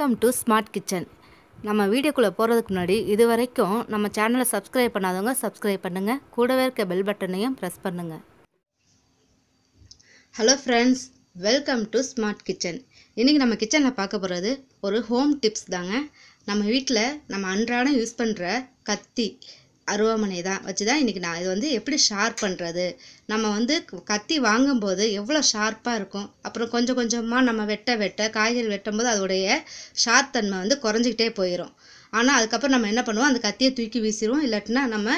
welcome to smart kitchen நம்ம வீடியோக்குள்ளே போகிறதுக்கு முன்னாடி இது வரைக்கும் நம்ம சேனலை சப்ஸ்கிரைப் பண்ணாதவங்க சப்ஸ்கிரைப் பண்ணுங்கள் கூடவே இருக்க பெல் பட்டனையும் ப்ரெஸ் பண்ணுங்கள் hello friends welcome to smart kitchen இன்றைக்கி நம்ம கிச்சனில் பார்க்க போகிறது ஒரு ஹோம் டிப்ஸ் தாங்க நம்ம வீட்டில் நம்ம அன்றாடம் யூஸ் பண்ணுற கத்தி அருவாமனை தான் வச்சு தான் இன்றைக்கி நான் இது வந்து எப்படி ஷார்ப் பண்ணுறது நம்ம வந்து கத்தி வாங்கும்போது எவ்வளோ ஷார்ப்பாக இருக்கும் அப்புறம் கொஞ்சம் கொஞ்சமாக நம்ம வெட்ட வெட்ட காய்கறி வெட்டும் போது அதோடைய ஷார்ப் தன்மை வந்து குறைஞ்சிக்கிட்டே போயிடும் ஆனால் அதுக்கப்புறம் நம்ம என்ன பண்ணுவோம் அந்த கத்தியை தூக்கி வீசிடுவோம் இல்லாட்டினா நம்ம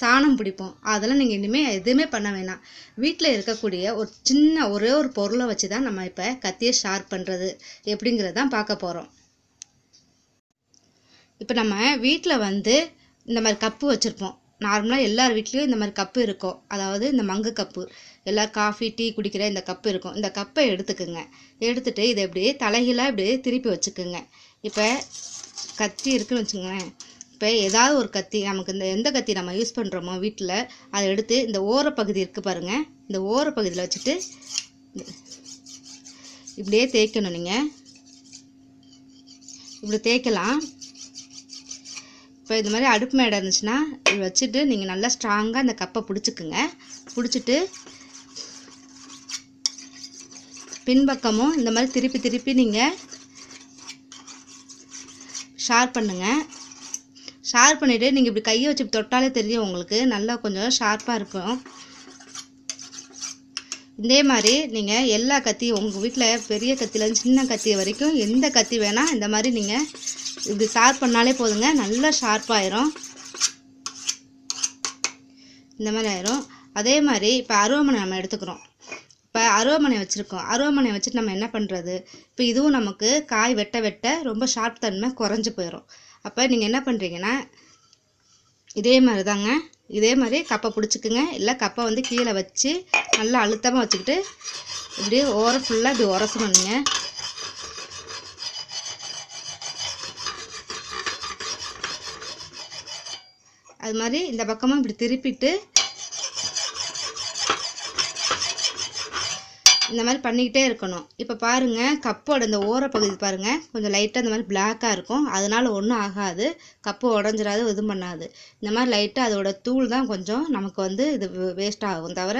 சாணம் பிடிப்போம் அதெல்லாம் நீங்கள் இனிமேல் எதுவுமே பண்ண வேணாம் வீட்டில் இருக்கக்கூடிய ஒரு சின்ன ஒரே ஒரு பொருளை வச்சு தான் நம்ம இப்போ கத்தியை ஷார்ப் பண்ணுறது எப்படிங்கிறதான் பார்க்க போகிறோம் இப்போ நம்ம வீட்டில் வந்து இந்த மாதிரி கப்பு வச்சுருப்போம் நார்மலாக எல்லார் வீட்லேயும் இந்த மாதிரி கப்பு இருக்கும் அதாவது இந்த மங்கு கப்பு எல்லா காஃபி டீ குடிக்கிற இந்த கப்பு இருக்கும் இந்த கப்பை எடுத்துக்கோங்க எடுத்துகிட்டு இதை எப்படி தலைகீழாக இப்படியே திருப்பி வச்சுக்கோங்க இப்போ கத்தி இருக்குன்னு வச்சுக்கோங்களேன் இப்போ ஏதாவது ஒரு கத்தி நமக்கு இந்த எந்த கத்தி நம்ம யூஸ் பண்ணுறோமோ வீட்டில் அதை எடுத்து இந்த ஓரப்பகுதி இருக்குது பாருங்கள் இந்த ஓரப்பகுதியில் வச்சுட்டு இப்படியே தேய்க்கணும் நீங்கள் இப்படி தேய்க்கலாம் இப்போ இது மாதிரி அடுப்பு மேடை இருந்துச்சுன்னா வச்சுட்டு நீங்கள் நல்லா ஸ்ட்ராங்காக அந்த கப்பை பிடிச்சிக்குங்க பிடிச்சிட்டு பின்பக்கமும் இந்த மாதிரி திருப்பி திருப்பி நீங்கள் ஷார்ப் பண்ணுங்கள் ஷார்ப் பண்ணிவிட்டு நீங்கள் இப்படி கையை வச்சு தொட்டாலே தெரியும் உங்களுக்கு நல்லா கொஞ்சம் ஷார்ப்பாக இருக்கும் இதே மாதிரி நீங்கள் எல்லா கத்தியும் உங்கள் வீட்டில் பெரிய கத்தியிலேருந்து சின்ன கத்தி வரைக்கும் எந்த கத்தி வேணால் இந்த மாதிரி நீங்கள் இப்படி ஷார்ப் பண்ணாலே போதுங்க நல்லா ஷார்ப்பாயிரும் இந்த மாதிரி ஆயிரும் அதே மாதிரி இப்போ அருவமனை நம்ம எடுத்துக்கிறோம் இப்போ அருவமனை வச்சுருக்கோம் அருவமனை வச்சுட்டு நம்ம என்ன பண்ணுறது இப்போ இதுவும் நமக்கு காய் வெட்ட வெட்ட ரொம்ப ஷார்ப் தன்மை குறைஞ்சி போயிடும் அப்போ நீங்கள் என்ன பண்ணுறீங்கன்னா இதே மாதிரி தாங்க இதே மாதிரி கப்பை பிடிச்சிக்குங்க இல்லை கப்பை வந்து கீழே வச்சு நல்லா அழுத்தமாக வச்சுக்கிட்டு இப்படி ஓர ஃபுல்லாக இப்படி பண்ணுங்க அது மாதிரி இந்த பக்கமாக இப்படி திருப்பிட்டு இந்த மாதிரி பண்ணிக்கிட்டே இருக்கணும் இப்போ பாருங்கள் கப்போட இந்த ஓரப்பகுதி பாருங்கள் கொஞ்சம் லைட்டாக இந்த மாதிரி பிளாக்காக இருக்கும் அதனால் ஒன்றும் ஆகாது கப்பு உடஞ்சிடாது இது பண்ணாது இந்த மாதிரி லைட்டாக அதோட தூள் தான் கொஞ்சம் நமக்கு வந்து இது வேஸ்ட் ஆகும் தவிர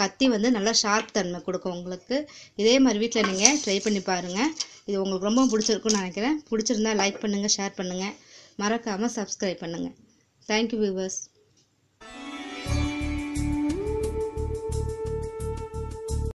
கத்தி வந்து நல்லா ஷார்ப் தன்மை கொடுக்கும் உங்களுக்கு இதே மாதிரி வீட்டில் நீங்கள் ட்ரை பண்ணி பாருங்கள் இது உங்களுக்கு ரொம்ப பிடிச்சிருக்குன்னு நினைக்கிறேன் பிடிச்சிருந்தா லைக் பண்ணுங்கள் ஷேர் பண்ணுங்கள் மறக்காமல் சப்ஸ்கிரைப் பண்ணுங்கள் தேங்க்யூ வியூவர்ஸ்